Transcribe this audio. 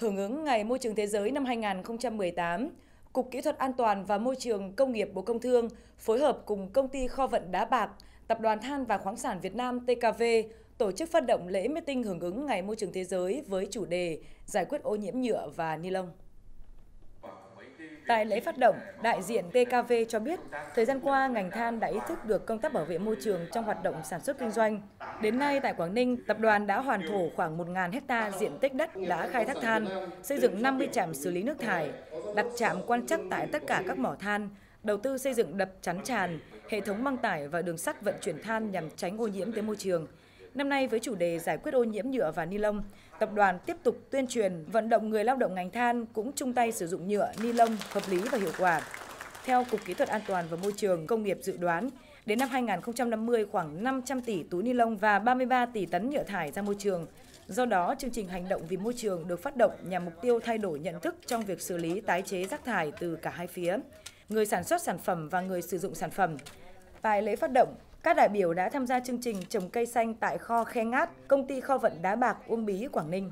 Hưởng ứng Ngày Môi trường Thế giới năm 2018, Cục Kỹ thuật An toàn và Môi trường Công nghiệp Bộ Công Thương phối hợp cùng Công ty Kho vận Đá Bạc, Tập đoàn Than và Khoáng sản Việt Nam TKV tổ chức phát động lễ meeting hưởng ứng Ngày Môi trường Thế giới với chủ đề Giải quyết ô nhiễm nhựa và ni lông. Tại lễ phát động, đại diện TKV cho biết, thời gian qua ngành than đã ý thức được công tác bảo vệ môi trường trong hoạt động sản xuất kinh doanh. Đến nay tại Quảng Ninh, tập đoàn đã hoàn thổ khoảng 1.000 hecta diện tích đất đã khai thác than, xây dựng 50 trạm xử lý nước thải, đặt trạm quan trắc tại tất cả các mỏ than, đầu tư xây dựng đập chắn tràn, hệ thống băng tải và đường sắt vận chuyển than nhằm tránh ô nhiễm tới môi trường. Năm nay với chủ đề giải quyết ô nhiễm nhựa và ni lông, tập đoàn tiếp tục tuyên truyền vận động người lao động ngành than cũng chung tay sử dụng nhựa, ni lông hợp lý và hiệu quả. Theo Cục Kỹ thuật An toàn và Môi trường Công nghiệp dự đoán, đến năm 2050 khoảng 500 tỷ túi ni lông và 33 tỷ tấn nhựa thải ra môi trường. Do đó, chương trình hành động vì môi trường được phát động nhằm mục tiêu thay đổi nhận thức trong việc xử lý tái chế rác thải từ cả hai phía, người sản xuất sản phẩm và người sử dụng sản phẩm. Tại lễ phát động, các đại biểu đã tham gia chương trình trồng cây xanh tại kho Khe Ngát, công ty kho vận Đá Bạc Uông Bí, Quảng Ninh.